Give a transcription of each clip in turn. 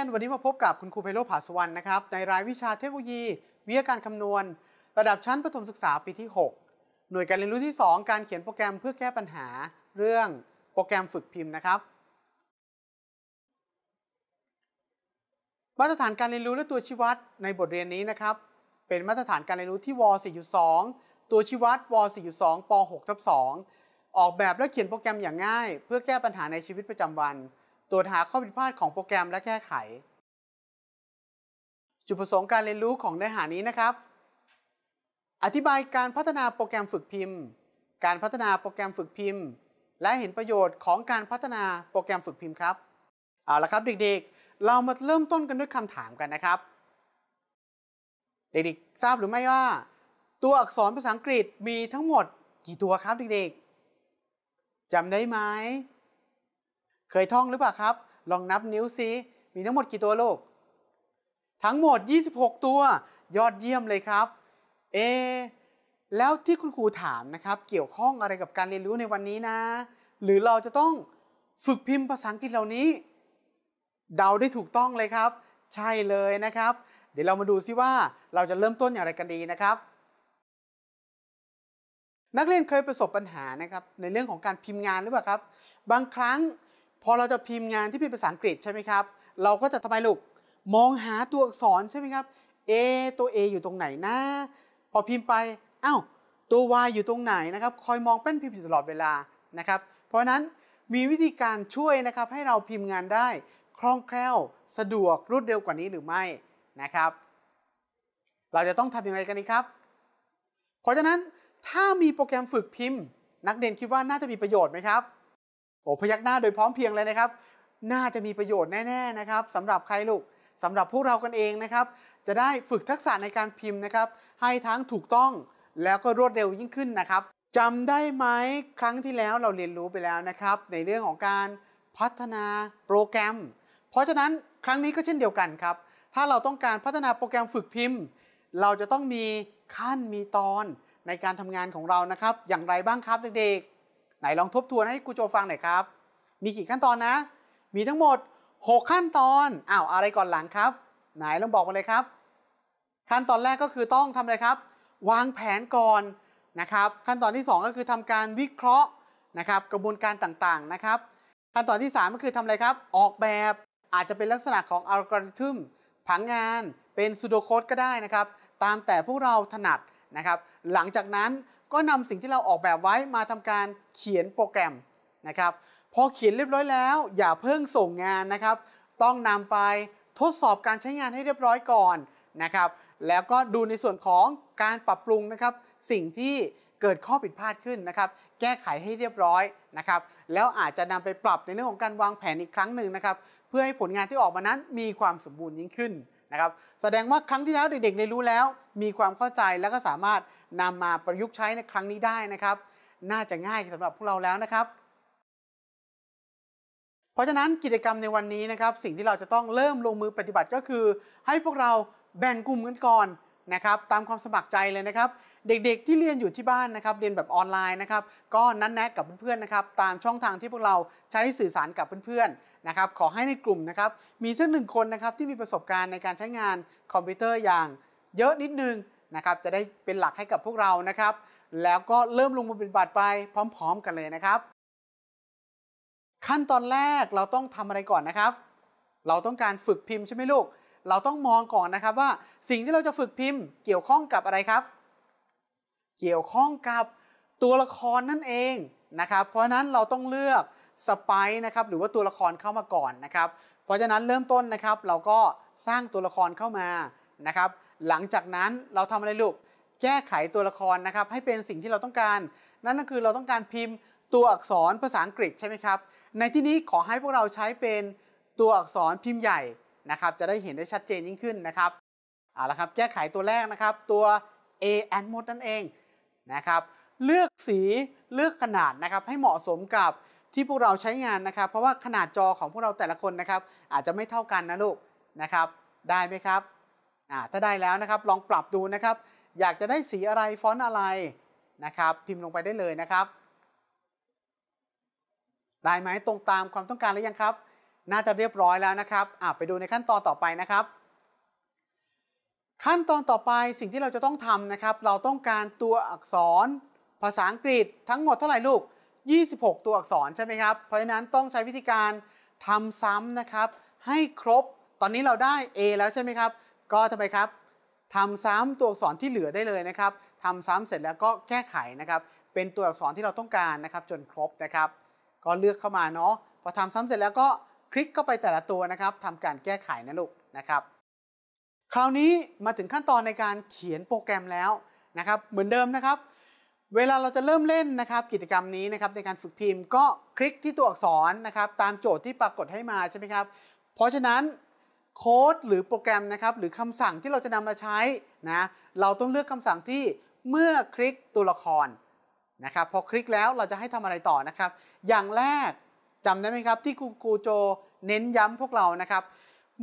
ยนวันนี้มาพบกับคุณครูไพโรผาสวรรณนะครับในรายวิชาเทคโนโลยีวิทยาการคำนวณระดับชั้นประถมศึกษาปีที่ 6 หน่วยการเรียนรู้ที่ 2 การเขียนโปรแกรมเพื่อแก้ปัญหาเรื่องโปรแกรมฝึกพิมพ์นะครับ มาตรฐานการเรียนรู้และตัวชี้วัดในบทเรียนนี้นะครับ เป็นมาตรฐานการเรียนรู้ที่ว4.2 ตัวชี้วัดว4.2ป6ทับ2ออกแบบและเขียนโปรแกรมอย่างง่ายเพื่อแก้ปัญหาในชีวิตประจำวันตรวจหาข้อผิดพลาดของโปรแกรมและแก้ไข จุดประสงค์การเรียนรู้ของเนื้อหานี้นะครับ อธิบายการพัฒนาโปรแกรมฝึกพิมพ์ การพัฒนาโปรแกรมฝึกพิมพ์ และเห็นประโยชน์ของการพัฒนาโปรแกรมฝึกพิมพ์ครับ เอาละครับเด็กๆ เรามาเริ่มต้นกันด้วยคำถามกันนะครับเด็กๆ ทราบหรือไม่ว่า ตัวอักษรภาษาอังกฤษมีทั้งหมดกี่ตัวครับเด็กๆจำได้ไหมเคยท่องหรือเปล่าครับ ลองนับนิ้วซิ มีทั้งหมดกี่ตัวลูกทั้งหมด 26 ตัว ยอดเยี่ยมเลยครับ เอ แล้วที่คุณครูถามนะครับ เกี่ยวข้องอะไรกับการเรียนรู้ในวันนี้นะ หรือเราจะต้องฝึกพิมพ์ภาษาอังกฤษเหล่านี้ เดาได้ถูกต้องเลยครับ ใช่เลยนะครับ เดี๋ยวเรามาดูซิว่าเราจะเริ่มต้นอย่างไรกันดีนะครับ นักเรียนเคยประสบปัญหานะครับ ในเรื่องของการพิมพ์งานหรือเปล่าครับ บางครั้งพอเราจะพิมพ์งานที่เป็นภาษาอังกฤษใช่ไหมครับ เราก็จะทำไมลูกมองหาตัวอักษรใช่ไหมครับ A ตัว A อยู่ตรงไหนนะพอพิมพ์ไปอ้าวตัว Y อยู่ตรงไหนนะครับคอยมองแป้นพิมพ์อยู่ตลอดเวลานะครับ เพราะนั้นมีวิธีการช่วยนะครับให้เราพิมพ์งานได้คล่องแคล่วสะดวกรวดเร็วกว่านี้หรือไม่นะครับ เราจะต้องทำอย่างไรกันดีครับเพราะฉะนั้นถ้ามีโปรแกรมฝึกพิมพ์ นักเรียนคิดว่าน่าจะมีประโยชน์ไหมครับโอ้พยักหน้าโดยพร้อมเพียงเลยนะครับ น่าจะมีประโยชน์แน่ๆนะครับสำหรับใครลูกสำหรับพวกเรากันเองนะครับจะได้ฝึกทักษะในการพิมพ์นะครับให้ทั้งถูกต้องแล้วก็รวดเร็วยิ่งขึ้นนะครับจำได้ไหมครั้งที่แล้วเราเรียนรู้ไปแล้วนะครับ ในเรื่องของการพัฒนาโปรแกรม เพราะฉะนั้นครั้งนี้ก็เช่นเดียวกันครับ ถ้าเราต้องการพัฒนาโปรแกรมฝึกพิมพ์ เราจะต้องมีขั้นมีตอนในการทำงานของเรานะครับ อย่างไรบ้างครับเด็กๆไหนลองทบทวนให้ครูโจฟังหน่อยครับ มีกี่ขั้นตอนนะ มีทั้งหมด 6 ขั้นตอน อ้าวอะไรก่อนหลังครับ ไหนลองบอกมาเลยครับ ขั้นตอนแรกก็คือต้องทำอะไรครับ วางแผนก่อนนะครับ ขั้นตอนที่ 2 ก็คือทำการวิเคราะห์นะครับ กระบวนการต่างๆนะครับ ขั้นตอนที่ 3 ก็คือทำอะไรครับ ออกแบบอาจจะเป็นลักษณะของอัลกอริทึม ผังงานเป็นซูโดโคดก็ได้นะครับ ตามแต่พวกเราถนัดนะครับ หลังจากนั้นก็นำสิ่งที่เราออกแบบไว้มาทำการเขียนโปรแกรมนะครับพอเขียนเรียบร้อยแล้ว อย่าเพิ่งส่งงานนะครับ ต้องนำไปทดสอบการใช้งานให้เรียบร้อยก่อนนะครับ แล้วก็ดูในส่วนของการปรับปรุงนะครับ สิ่งที่เกิดข้อผิดพลาดขึ้นนะครับ แก้ไขให้เรียบร้อยนะครับ แล้วอาจจะนำไปปรับในเรื่องของการวางแผนอีกครั้งหนึ่งนะครับเพื่อให้ผลงานที่ออกมานั้นมีความสมบูรณ์ยิ่งขึ้นนะครับแสดงว่าครั้งที่แล้วเด็กๆเรียนรู้แล้วมีความเข้าใจแล้วก็สามารถนำมาประยุกต์ใช้ในครั้งนี้ได้นะครับ น่าจะง่ายสำหรับพวกเราแล้วนะครับ เพราะฉะนั้นกิจกรรมในวันนี้นะครับสิ่งที่เราจะต้องเริ่มลงมือปฏิบัติก็คือ ให้พวกเราแบ่งกลุ่มกันก่อนนะครับตามความสมัครใจเลยนะครับ เด็กๆที่เรียนอยู่ที่บ้านนะครับ เรียนแบบออนไลน์นะครับก็นัดแนะกับเพื่อนๆนะครับตามช่องทางที่พวกเราใช้สื่อสารกับเพื่อนๆนะครับขอให้ในกลุ่มนะครับ มีสักหนึ่งคนนะครับที่มีประสบการณ์ในการใช้งานคอมพิวเตอร์อย่างเยอะนิดนึงนะครับ จะได้เป็นหลักให้กับพวกเรานะครับ แล้วก็เริ่มลงมือปฏิบัติไปพร้อมๆกันเลยนะครับ ขั้นตอนแรกเราต้องทำอะไรก่อนนะครับ เราต้องการฝึกพิมพ์ใช่ไหมลูกเราต้องมองก่อนนะครับว่าสิ่งที่เราจะฝึกพิมพ์เกี่ยวข้องกับอะไรครับ เกี่ยวข้องกับตัวละครนั่นเองนะครับ เพราะนั้นเราต้องเลือกสไปนะครับหรือว่าตัวละครเข้ามาก่อนนะครับเพราะฉะนั้นเริ่มต้นนะครับเราก็สร้างตัวละครเข้ามานะครับ หลังจากนั้นเราทำอะไรลูก แก้ไขตัวละครนะครับให้เป็นสิ่งที่เราต้องการ นั่นก็คือเราต้องการพิมพ์ตัวอักษรภาษาอังกฤษใช่ไหมครับ ในที่นี้ขอให้พวกเราใช้เป็นตัวอักษรพิมพ์ใหญ่นะครับจะได้เห็นได้ชัดเจนยิ่งขึ้นนะครับ เอาละครับแก้ไขตัวแรกนะครับตัว A and mode นั่นเองนะครับ เลือกสีเลือกขนาดนะครับให้เหมาะสมกับที่พวกเราใช้งานนะครับ เพราะว่าขนาดจอของพวกเราแต่ละคนนะครับ อาจจะไม่เท่ากันนะลูกนะครับได้ไหมครับถ้าได้แล้วนะครับลองปรับดูนะครับ อยากจะได้สีอะไรฟอนต์อะไรนะครับ พิมพ์ลงไปได้เลยนะครับได้ไหมตรงตามความต้องการหรือยังครับ น่าจะเรียบร้อยแล้วนะครับไปดูในขั้นตอนต่อไปนะครับ ขั้นตอนต่อไปสิ่งที่เราจะต้องทำนะครับ เราต้องการตัวอักษรภาษาอังกฤษทั้งหมดเท่าไหร่ลูก26 ตัวอักษร ใช่ไหมครับเพราะฉะนั้นต้องใช้วิธีการทำซ้ำนะครับ ให้ครบ ตอนนี้เราได้ A แล้วใช่ไหมครับ ก็ทำไมครับทำซ้ำตัวอักษรที่เหลือได้เลยนะครับทำซ้ำเสร็จแล้วก็แก้ไขนะครับ เป็นตัวอักษรที่เราต้องการนะครับ จนครบนะครับ ก็เลือกเข้ามาเนาะพอทำซ้ำเสร็จแล้วก็คลิกเข้าไปแต่ละตัวนะครับทำการแก้ไขนะลูกนะครับ คราวนี้มาถึงขั้นตอนในการเขียนโปรแกรมแล้วนะครับ เหมือนเดิมนะครับเวลาเราจะเริ่มเล่นนะครับกิจกรรมนี้นะครับในการฝึกทีมก็คลิกที่ตัวอักษรนะครับ ตามโจทย์ที่ปรากฏให้มาใช่ไหมครับเพราะฉะนั้นโค้ดหรือโปรแกรมนะครับ หรือคำสั่งที่เราจะนำมาใช้นะเราต้องเลือกคำสั่งที่เมื่อคลิกตัวละครนะครับ พอคลิกแล้วเราจะให้ทำอะไรต่อนะครับ อย่างแรกจำได้ไหมครับที่ครูโจ เน้นย้ำพวกเรานะครับ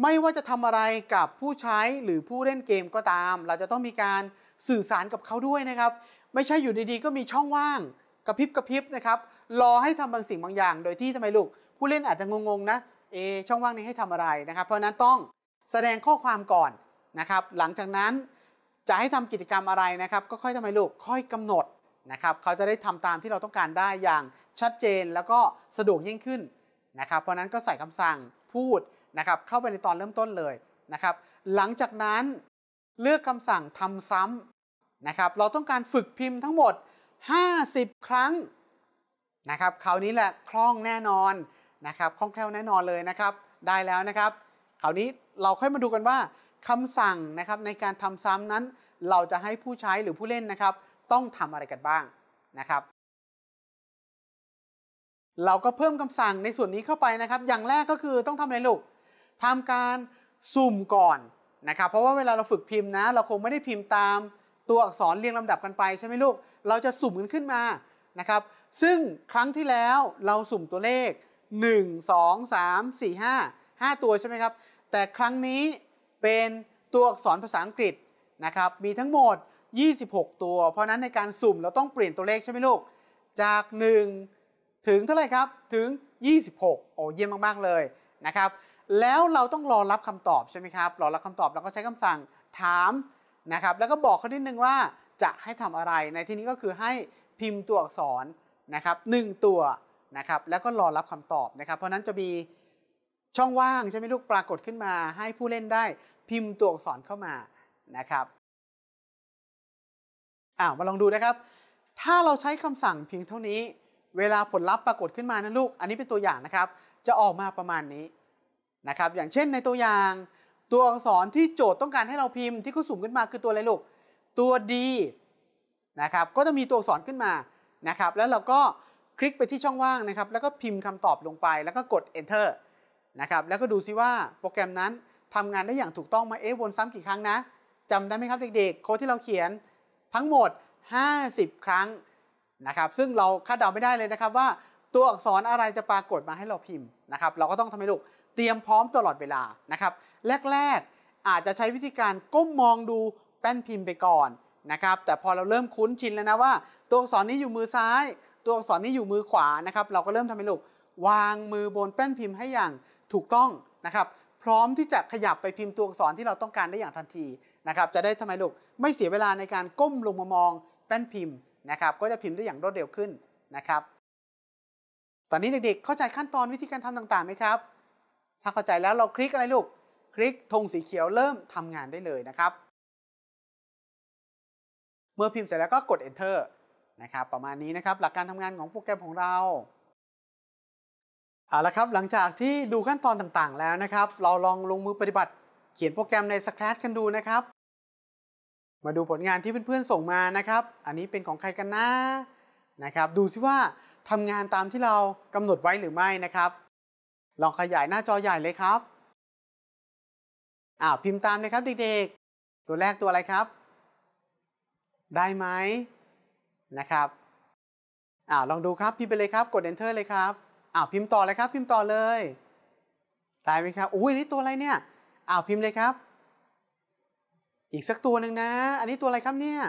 ไม่ว่าจะทำอะไรกับผู้ใช้หรือผู้เล่นเกมก็ตาม เราจะต้องมีการสื่อสารกับเขาด้วยนะครับไม่ใช่อยู่ดี ๆ ก็มีช่องว่างกระพริบกระพริบนะครับรอให้ทำบางสิ่งบางอย่าง โดยที่ทำไมลูก ผู้เล่นอาจจะงง ๆ นะ เอช่องว่างนี้ให้ทำอะไรนะครับ เพราะนั้นต้องแสดงข้อความก่อนนะครับ หลังจากนั้นจะให้ทำกิจกรรมอะไรนะครับก็ค่อยทำไมลูกค่อยกำหนดนะครับเขาจะได้ทำตามที่เราต้องการได้อย่างชัดเจนแล้วก็สะดวกยิ่งขึ้นนะครับ เพราะนั้นก็ใส่คำสั่งพูดนะครับเข้าไปในตอนเริ่มต้นเลยนะครับหลังจากนั้นเลือกคำสั่งทำซ้ำนะครับเราต้องการฝึกพิมพ์ทั้งหมด 50 ครั้งนะครับคราวนี้แหละคล่องแน่นอนนะครับ คล่องแคล่วแน่นอนเลยนะครับ ได้แล้วนะครับ คราวนี้เราค่อยมาดูกันว่าคำสั่งนะครับในการทำซ้ำนั้น เราจะให้ผู้ใช้หรือผู้เล่นนะครับ ต้องทำอะไรกันบ้างนะครับ เราก็เพิ่มคำสั่งในส่วนนี้เข้าไปนะครับ อย่างแรกก็คือต้องทำอะไรลูกทำการสุ่มก่อนนะครับ เพราะว่าเวลาเราฝึกพิมพ์นะ เราคงไม่ได้พิมพ์ตามตัวอักษรเรียงลำดับกันไปใช่ไหมลูก เราจะสุ่มกันขึ้นมานะครับ ซึ่งครั้งที่แล้วเราสุ่มตัวเลข 1 2 3 4 5 5 ตัวใช่ไหมครับ แต่ครั้งนี้เป็นตัวอักษรภาษาอังกฤษนะครับ มีทั้งหมด 26 ตัว เพราะนั้นในการสุ่มเราต้องเปลี่ยนตัวเลขใช่ไหมลูก จาก 1 ถึงเท่าไหร่ครับ ถึง 26โอ้เยี่ยมมาก ๆ เลยนะครับ แล้วเราต้องรอรับคำตอบใช่ไหมครับ รอรับคำตอบเราก็ใช้คำสั่งถามนะครับแล้วก็บอกเขาทีดนึงว่าจะให้ทำอะไรในที่นี้ก็คือให้พิมพ์ตัวอักษรนะครับหตัวนะครับแล้วก็รอรับคำตอบนะครับ เพราะนั้นจะมีช่องว่างใช่ไหมลูกปรากฏขึ้นมา ให้ผู้เล่นได้พิมพ์ตัวอักษรเข้ามานะครับอ่าวมาลองดูนะครับ ถ้าเราใช้คำสั่งเพียงเท่านี้ เวลาผลลัพธ์ปรากฏขึ้นมานะลูกอันนี้เป็นตัวอย่างนะครับ จะออกมาประมาณนี้นะครับ อย่างเช่นในตัวอย่างตัวอักษรที่โจทย์ต้องการให้เราพิมพ์ที่เขาสุ่มขึ้นมาคือตัวอะไรลูกตัว D นะครับก็จะมีตัวอักษรขึ้นมานะครับแล้วเราก็คลิกไปที่ช่องว่างนะครับ แล้วก็พิมพ์คำตอบลงไป แล้วก็กด enter นะครับแล้วก็ดูซิว่าโปรแกรมนั้นทำงานได้อย่างถูกต้องไหมเอ๊ะวนซ้ำกี่ครั้งนะจำได้ไหมครับเด็กๆโค้ดที่เราเขียนทั้งหมด 50 ครั้งนะครับซึ่งเราคาดเดาไม่ได้เลยนะครับว่าตัวอักษรอะไรจะปรากฏมาให้เราพิมพ์นะครับเราก็ต้องทำให้ลูกเตรียมพร้อมตลอดเวลานะครับ แรก ๆอาจจะใช้วิธีการก้มมองดูแป้นพิมพ์ไปก่อนนะครับ แต่พอเราเริ่มคุ้นชินแล้วนะว่า ตัวอักษรนี้อยู่มือซ้าย ตัวอักษรนี้อยู่มือขวานะครับ เราก็เริ่มทำให้ลูกวางมือบนแป้นพิมพ์ให้อย่างถูกต้องนะครับ พร้อมที่จะขยับไปพิมพ์ตัวอักษรที่เราต้องการได้อย่างทันทีนะครับจะได้ทำไมลูกไม่เสียเวลาในการก้มลงมามองแป้นพิมพ์นะครับก็จะพิมพ์ได้อย่างรวดเร็วขึ้นนะครับ ตอนนี้เด็กๆเข้าใจขั้นตอนวิธีการทำต่างๆไหมครับถ้าเข้าใจแล้วเราคลิกอะไรลูก คลิกธงสีเขียวเริ่มทำงานได้เลยนะครับ เมื่อพิมพ์เสร็จแล้วก็กด enter นะครับ ประมาณนี้นะครับหลักการทำงานของโปรแกรมของเราเอาละครับหลังจากที่ดูขั้นตอนต่างๆแล้วนะครับ เราลองลงมือปฏิบัติเขียนโปรแกรมใน Scratch กันดูนะครับ มาดูผลงานที่เพื่อนๆส่งมานะครับ อันนี้เป็นของใครกันนะนะครับ ดูซิว่าทำงานตามที่เรากำหนดไว้หรือไม่นะครับลองขยายหน้าจอใหญ่เลยครับ อ้าวพิมพ์ตามเลยครับเด็กๆ ตัวแรกตัวอะไรครับ ได้ไหมนะครับ อ้าวลองดูครับพิมพ์ไปเลยครับ กด enter เลยครับ อ้าวพิมพ์ต่อเลยครับ พิมพ์ต่อเลยได้ไหมครับ อุ้ยนี่ตัวอะไรเนี่ย อ้าวพิมพ์เลยครับ อีกสักตัวหนึ่งนะ อันนี้ตัวอะไรครับเนี่ย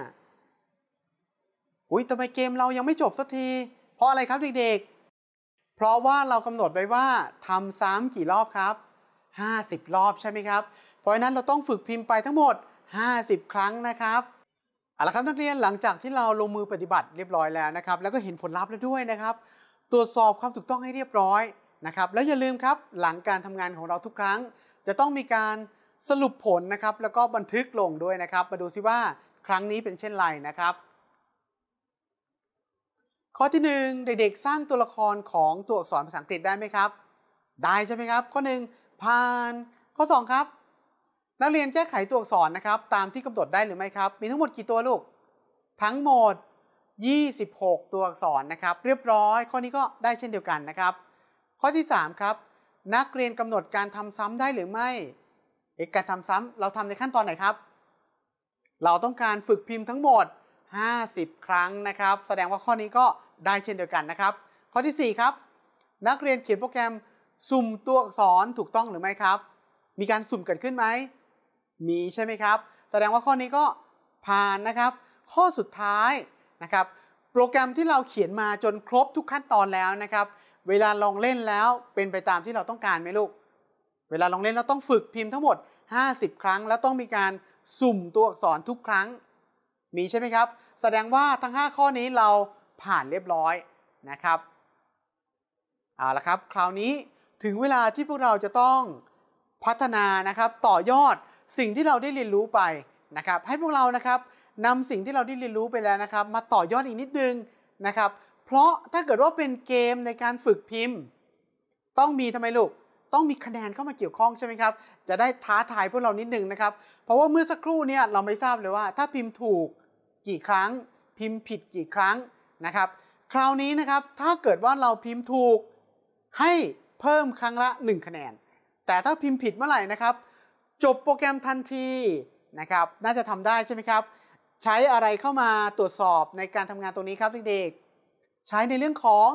อุ้ยทำไมเกมเรายังไม่จบสักที เพราะอะไรครับเด็กๆเพราะว่าเรากำหนดไว้ว่าทำซ้กี่รอบครับ 50รอบ ใช่ไหมครับ เพราะฉะนั้นเราต้องฝึกพิมพ์ไปทั้งหมด 50 ครั้งนะครับ เอาละครับนักเรียนหลังจากที่เราลงมือปฏิบัติเรียบร้อยแล้วนะครับ แล้วก็เห็นผลลัพธ์แล้วด้วยนะครับ ตรวจสอบความถูกต้องให้เรียบร้อยนะครับ แล้วอย่าลืมครับหลังการทำงานของเราทุกครั้ง จะต้องมีการสรุปผลนะครับ แล้วก็บันทึกลงด้วยนะครับ มาดูซิว่าครั้งนี้เป็นเช่นไรนะครับข้อที่1เด็กๆสร้างตัวละครของตัวอักษรภาษาอังกฤษได้ไหมครับ ได้ใช่ไหมครับ ข้อ1ผ่านข้อ2 ครับ นักเรียนแก้ไขตัวอักษรนะครับ ตามที่กำหนดได้หรือไม่ครับมีทั้งหมดกี่ตัวลูกทั้งหมด 26 ตัวอักษรนะครับ เรียบร้อย ข้อนี้ก็ได้เช่นเดียวกันนะครับ ข้อที่3ครับนักเรียนกำหนดการทำซ้ำได้หรือไม่เอกการทำซ้ำเราทำในขั้นตอนไหนครับ เราต้องการฝึกพิมพ์ทั้งหมด 50 ครั้งนะครับ แสดงว่าข้อนี้ก็ได้เช่นเดียวกันนะครับข้อที่ 4 ครับ นักเรียนเขียนโปรแกรมสุ่มตัวอักษรถูกต้องหรือไม่ครับ มีการสุ่มเกิดขึ้นไหมมีใช่ไหมครับ แสดงว่าข้อนี้ก็ผ่านนะครับ ข้อสุดท้ายนะครับ โปรแกรมที่เราเขียนมาจนครบทุกขั้นตอนแล้วนะครับ เวลาลองเล่นแล้วเป็นไปตามที่เราต้องการไหมลูก เวลาลองเล่นเราต้องฝึกพิมพ์ทั้งหมด 50 ครั้งแล้วต้องมีการสุ่มตัวอักษรทุกครั้ง มีใช่ไหมครับ แสดงว่าทั้ง 5 ข้อนี้เราผ่านเรียบร้อยนะครับ เอาละครับ คราวนี้ถึงเวลาที่พวกเราจะต้องพัฒนานะครับ ต่อยอดสิ่งที่เราได้เรียนรู้ไปนะครับ ให้พวกเรานะครับนำสิ่งที่เราได้เรียนรู้ไปแล้วนะครับ มาต่อยอดอีกนิดนึงนะครับ เพราะถ้าเกิดว่าเป็นเกมในการฝึกพิมพ์ ต้องมีทำไมลูก ต้องมีคะแนนเข้ามาเกี่ยวข้องใช่ไหมครับ จะได้ท้าทายพวกเรานิดนึงนะครับ เพราะว่าเมื่อสักครู่เนี่ยเราไม่ทราบเลยว่าถ้าพิมพ์ถูกกี่ครั้ง พิมพ์ผิดกี่ครั้งนะครับคราวนี้นะครับถ้าเกิดว่าเราพิมพ์ถูกให้เพิ่มครั้งละ 1 คะแนน แต่ถ้าพิมพ์ผิดเมื่อไหร่นะครับ จบโปรแกรมทันทีนะครับ น่าจะทำได้ใช่ไหมครับ ใช้อะไรเข้ามาตรวจสอบในการทำงานตรงนี้ครับเด็กๆใช้ในเรื่องของ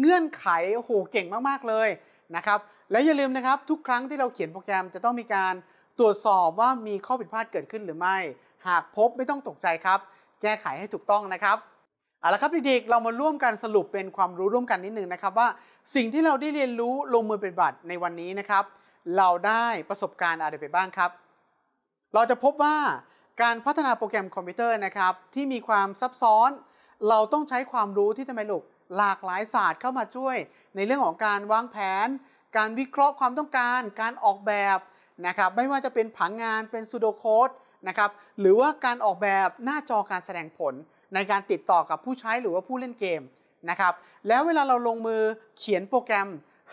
เงื่อนไขโอ้โหเก่งมากๆเลยนะครับ และอย่าลืมนะครับ ทุกครั้งที่เราเขียนโปรแกรมจะต้องมีการตรวจสอบว่ามีข้อผิดพลาดเกิดขึ้นหรือไม่ หากพบไม่ต้องตกใจครับ แก้ไขให้ถูกต้องนะครับเอาละครับเด็กๆเรามาร่วมกันสรุปเป็นความรู้ร่วมกันนิดนึงนะครับว่า สิ่งที่เราได้เรียนรู้ลงมือปฏิบัติในวันนี้นะครับ เราได้ประสบการณ์อะไรไปบ้างครับเราจะพบว่าการพัฒนาโปรแกรมคอมพิวเตอร์นะครับที่มีความซับซ้อน เราต้องใช้ความรู้ที่ทำไมลูกหลากหลายศาสตร์เข้ามาช่วย ในเรื่องของการวางแผน การวิเคราะห์ความต้องการ การออกแบบนะครับไม่ว่าจะเป็นผังงานเป็นซูโดโค้ดนะครับหรือว่าการออกแบบหน้าจอการแสดงผลในการติดต่อกับผู้ใช้หรือว่าผู้เล่นเกมนะครับ แล้วเวลาเราลงมือเขียนโปรแกรม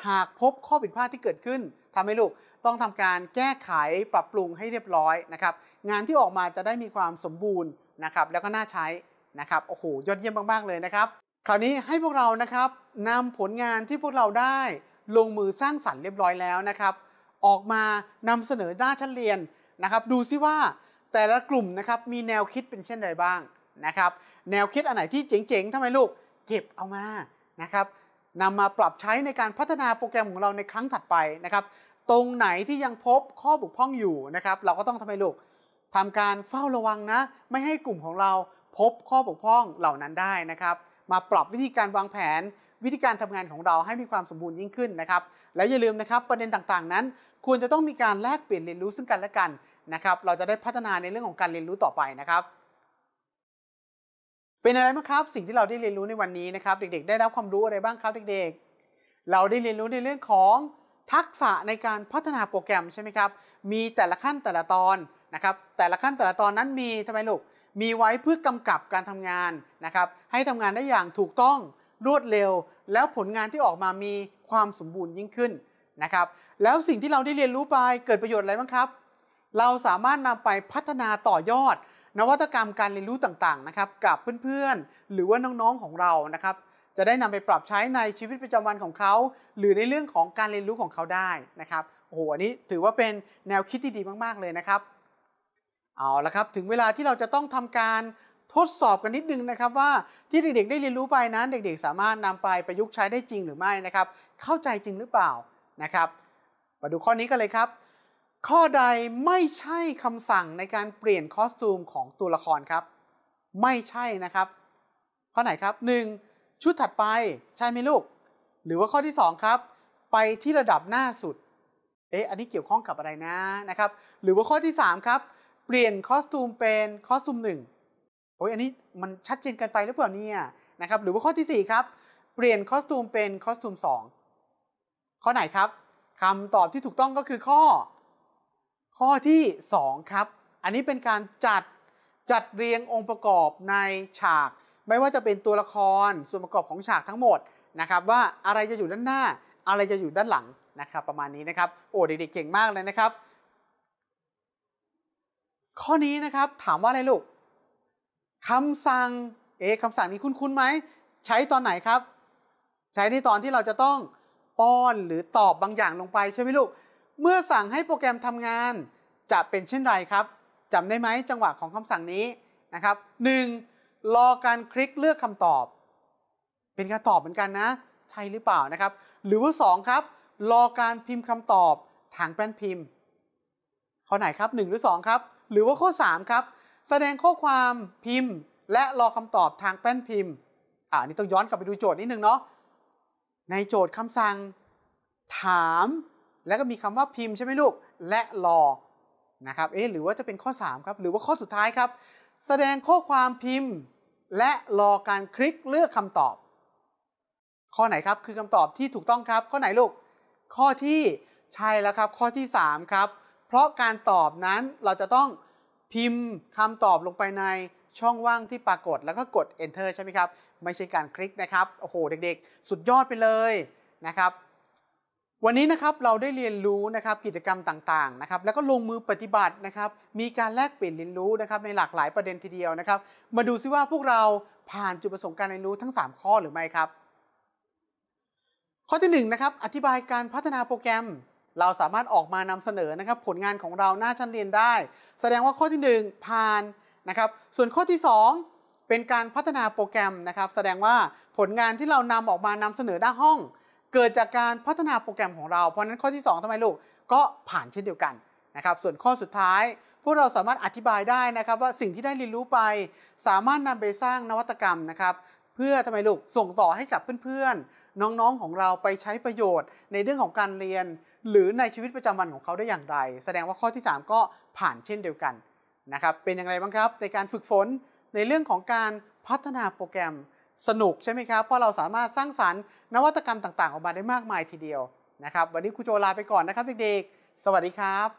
หากพบข้อผิดพลาดที่เกิดขึ้น ทำให้ลูกต้องทำการแก้ไขปรับปรุงให้เรียบร้อยนะครับ งานที่ออกมาจะได้มีความสมบูรณ์นะครับ แล้วก็น่าใช้นะครับ โอ้โห ยอดเยี่ยมมากๆเลยนะครับ คราวนี้ให้พวกเรานะครับนำผลงานที่พวกเราได้ลงมือสร้างสรรค์เรียบร้อยแล้วนะครับ ออกมานำเสนอหน้าชั้นเรียนนะครับ ดูซิว่าแต่ละกลุ่มนะครับมีแนวคิดเป็นเช่นไรบ้างนะครับแนวคิดอันไหนที่เจ๋ง ๆ ทำไมลูกเก็บเอามานะครับนำมาปรับใช้ในการพัฒนาโปรแกรมของเราในครั้งถัดไปนะครับ ตรงไหนที่ยังพบข้อบกพร่องอยู่นะครับเราก็ต้องทำไมลูกทำการเฝ้าระวังนะ ไม่ให้กลุ่มของเราพบข้อบกพร่องเหล่านั้นได้นะครับ มาปรับวิธีการวางแผนวิธีการทำงานของเราให้มีความสมบูรณ์ยิ่งขึ้นนะครับ และอย่าลืมนะครับประเด็นต่างๆ นั้นควรจะต้องมีการแลกเปลี่ยนเรียนรู้ซึ่งกันและกันนะครับเราจะได้พัฒนาในเรื่องของการเรียนรู้ต่อไปนะครับเป็นอะไรบ้างครับ สิ่งที่เราได้เรียนรู้ในวันนี้นะครับ เด็กๆ ได้รับความรู้อะไรบ้างครับเด็กๆเราได้เรียนรู้ในเรื่องของทักษะในการพัฒนาโปรแกรมใช่ไหมครับมีแต่ละขั้นแต่ละตอนนะครับแต่ละขั้นแต่ละตอนนั้นมีทำไมลูกมีไว้เพื่อกำกับการทำงานนะครับให้ทำงานได้อย่างถูกต้องรวดเร็ว แล้วผลงานที่ออกมามีความสมบูรณ์ยิ่งขึ้นนะครับแล้วสิ่งที่เราได้เรียนรู้ไปเกิดประโยชน์อะไรบ้างครับ เราสามารถนำไปพัฒนาต่อยอดนวัตกรรมการเรียนรู้ต่างๆ นะครับ กับเพื่อนๆ หรือว่าน้องๆ ของเรา นะครับ จะได้นำไปปรับใช้ในชีวิตประจำวันของเขาหรือในเรื่องของการเรียนรู้ของเขาได้นะครับโอ้โหอันนี้ถือว่าเป็นแนวคิดที่ดีมาก ๆเลยนะครับ เอาละครับถึงเวลาที่เราจะต้องทำการทดสอบกันนิดนึงนะครับ ว่าที่เด็กๆได้เรียนรู้ไปนั้นเด็กๆ สามารถนำไปประยุกต์ใช้ได้จริงหรือไม่นะครับ เข้าใจจริงหรือเปล่านะครับ มาดูข้อนี้กันเลยครับข้อใดไม่ใช่คำสั่งในการเปลี่ยนคอสตูมของตัวละครครับ ไม่ใช่นะครับ ข้อไหนครับ 1. ชุดถัดไปใช่ไหมลูก หรือว่าข้อที่ 2 ครับ ไปที่ระดับหน้าสุดเอ๊ะอันนี้เกี่ยวข้องกับอะไรนะนะครับ หรือว่าข้อที่ 3 ครับ เปลี่ยนคอสตูม เป็นคอสตูม1โอ้ยอันนี้มันชัดเจนเกินไปหรือเปล่าเนี่ยนะครับหรือว่าข้อที่ 4 ครับ เปลี่ยนคอสตูมเป็นคอสตูม 2 ข้อไหนครับคำตอบที่ถูกต้องก็คือข้อข้อที่ 2 ครับ อันนี้เป็นการจัดจัดเรียงองค์ประกอบในฉาก ไม่ว่าจะเป็นตัวละครส่วนประกอบของฉากทั้งหมดนะครับว่าอะไรจะอยู่ด้านหน้า อะไรจะอยู่ด้านหลังนะครับ ประมาณนี้นะครับโอ้เด็กๆเก่งมากเลยนะครับ ข้อนี้นะครับถามว่าอะไรลูกคำสั่งเอ๊คำสั่งนี้คุ้นๆไหมใช้ตอนไหนครับ ใช้ในตอนที่เราจะต้องป้อนหรือตอบบางอย่างลงไปใช่ไหมลูกเมื่อสั่งให้โปรแกรมทำงานจะเป็นเช่นไรครับจำได้ไหมจังหวะของคำสั่งนี้นะครับ 1. รอการคลิกเลือกคำตอบ เป็นการตอบเหมือนกันนะ ใช่หรือเปล่านะครับ หรือว่า 2 ครับรอการพิมพ์คำตอบทางแป้นพิมพ์ข้อไหนครับ1หรือ2ครับหรือว่าข้อ3ครับแสดงข้อความพิมพ์ และรอคำตอบทางแป้นพิมพ์อ่านี่ต้องย้อนกลับไปดูโจทย์นิดนึงเนาะในโจทย์คำสั่งถามแล้วก็มีคำว่าพิมพ์ใช่ไหมลูกและรอนะครับเอ๊ะหรือว่าจะเป็นข้อ 3 ครับ หรือว่าข้อสุดท้ายครับ แสดงข้อความพิมพ์ และรอการคลิกเลือกคำตอบ ข้อไหนครับคือคำตอบที่ถูกต้องครับ ข้อไหนลูก ข้อที่ใช่แล้วครับ ข้อที่ 3 ครับ เพราะการตอบนั้นเราจะต้องพิมพ์คำตอบลงไปในช่องว่างที่ปรากฏ แล้วก็กด enter ใช่ไหมครับ ไม่ใช่การคลิกนะครับโอ้โหเด็ก ๆ สุดยอดไปเลยนะครับวันนี้นะครับเราได้เรียนรู้นะครับกิจกรรมต่างๆนะครับแล้วก็ลงมือปฏิบัตินะครับมีการแลกเปลี่ยนเรียนรู้นะครับในหลากหลายประเด็นทีเดียวนะครับ มาดูซิว่าพวกเราผ่านจุดประสงค์การเรียนรู้ทั้ง 3 ข้อหรือไม่ครับ ข้อที่1นนะครับอธิบายการพัฒนาโปรแกรม เราสามารถออกมานำเสนอนะครับผลงานของเราหน้าชั้นเรียนได้ แสดงว่าข้อที่ 1 ผ่านนะครับส่วนข้อที่ 2 เป็นการพัฒนาโปรแกรมนะครับแสดงว่าผลงานที่เรานำออกมานำเสนอหน้าห้องเกิดจากการพัฒนาโปรแกรมของเรา เพราะนั้นข้อที่ 2 ทำไมลูกก็ผ่านเช่นเดียวกันนะครับ ส่วนข้อสุดท้าย พวกเราสามารถอธิบายได้นะครับว่าสิ่งที่ได้เรียนรู้ไป สามารถนำไปสร้างนวัตกรรมนะครับ เพื่อทำไมลูกส่งต่อให้กับเพื่อนๆ น้องๆของเราไปใช้ประโยชน์ ในเรื่องของการเรียน หรือในชีวิตประจำวันของเขาได้อย่างไร แสดงว่าข้อที่ 3 ก็ผ่านเช่นเดียวกันนะครับเป็นอย่างไรบ้างครับ ในการฝึกฝนในเรื่องของการพัฒนาโปรแกรมสนุกใช่ไหมครับ เพราะเราสามารถสร้างสารรค์ นวัตกรรมต่าง ๆ ออกมาได้มากมายทีเดียวนะครับ วันนี้ครูโจลาไปก่อนนะครับเด็กๆ สวัสดีครับ